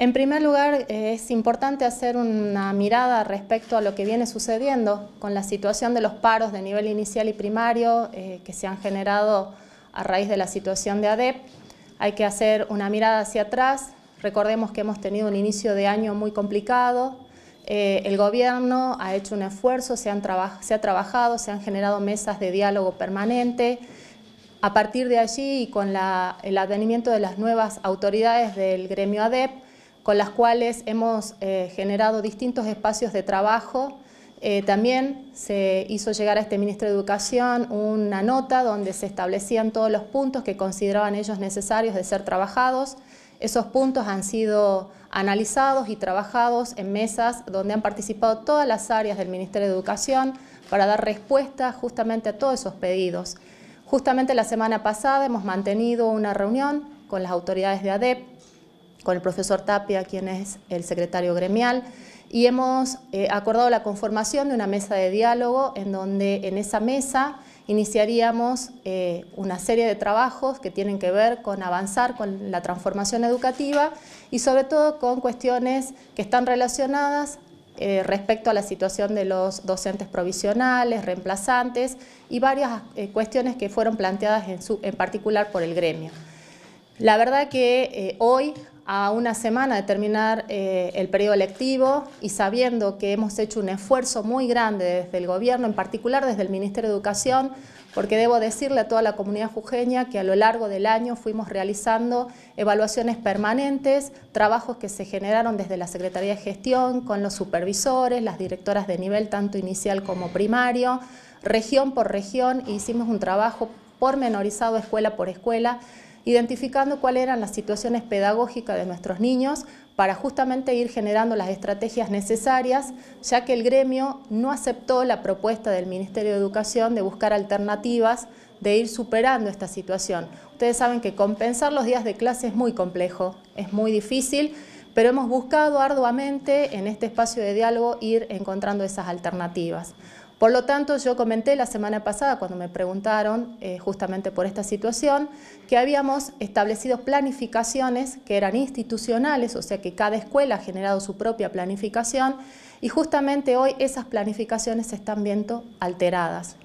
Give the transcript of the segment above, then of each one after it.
En primer lugar, eh, es importante hacer una mirada respecto a lo que viene sucediendo con la situación de los paros de nivel inicial y primario eh, que se han generado a raíz de la situación de ADEP. Hay que hacer una mirada hacia atrás. Recordemos que hemos tenido un inicio de año muy complicado. Eh, el gobierno ha hecho un esfuerzo, se, ha trabajado, se han generado mesas de diálogo permanente. A partir de allí y con el advenimiento de las nuevas autoridades del gremio ADEP, con las cuales hemos eh, generado distintos espacios de trabajo. Eh, también se hizo llegar a este ministro de Educación una nota donde se establecían todos los puntos que consideraban ellos necesarios de ser trabajados. Esos puntos han sido analizados y trabajados en mesas donde han participado todas las áreas del Ministerio de Educación para dar respuesta justamente a todos esos pedidos. Justamente la semana pasada hemos mantenido una reunión con las autoridades de ADEP, con el profesor Tapia, quien es el secretario gremial, y hemos eh, acordado la conformación de una mesa de diálogo en donde en esa mesa iniciaríamos eh, una serie de trabajos que tienen que ver con avanzar con la transformación educativa y sobre todo con cuestiones que están relacionadas eh, respecto a la situación de los docentes provisionales, reemplazantes y varias cuestiones que fueron planteadas en particular por el gremio. La verdad que eh, hoy, a una semana de terminar eh, el periodo lectivo, y sabiendo que hemos hecho un esfuerzo muy grande desde el gobierno, en particular desde el Ministerio de Educación, porque debo decirle a toda la comunidad jujeña que a lo largo del año fuimos realizando evaluaciones permanentes, trabajos que se generaron desde la Secretaría de Gestión, con los supervisores, las directoras de nivel, tanto inicial como primario, región por región, e hicimos un trabajo pormenorizado escuela por escuela, identificando cuáles eran las situaciones pedagógicas de nuestros niños para justamente ir generando las estrategias necesarias, ya que el gremio no aceptó la propuesta del Ministerio de Educación de buscar alternativas de ir superando esta situación. Ustedes saben que compensar los días de clase es muy complejo, es muy difícil, pero hemos buscado arduamente en este espacio de diálogo ir encontrando esas alternativas. Por lo tanto, yo comenté la semana pasada, cuando me preguntaron eh, justamente por esta situación, que habíamos establecido planificaciones que eran institucionales, o sea que cada escuela ha generado su propia planificación, y justamente hoy esas planificaciones se están viendo alteradas.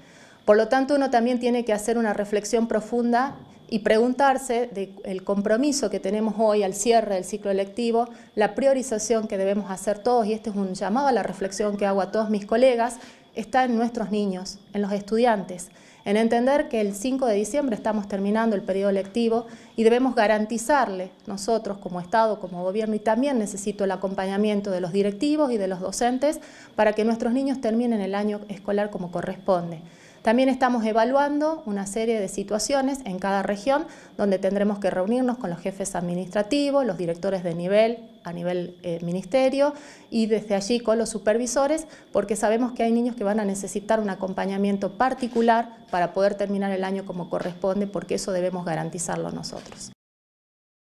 Por lo tanto, uno también tiene que hacer una reflexión profunda y preguntarse del compromiso que tenemos hoy al cierre del ciclo electivo, la priorización que debemos hacer todos, y este es un llamado a la reflexión que hago a todos mis colegas, está en nuestros niños, en los estudiantes, en entender que el 5 de diciembre estamos terminando el periodo lectivo y debemos garantizarle nosotros como Estado, como gobierno, y también necesito el acompañamiento de los directivos y de los docentes para que nuestros niños terminen el año escolar como corresponde. También estamos evaluando una serie de situaciones en cada región donde tendremos que reunirnos con los jefes administrativos, los directores de nivel, a nivel eh, ministerio y desde allí con los supervisores, porque sabemos que hay niños que van a necesitar un acompañamiento particular para poder terminar el año como corresponde, porque eso debemos garantizarlo nosotros.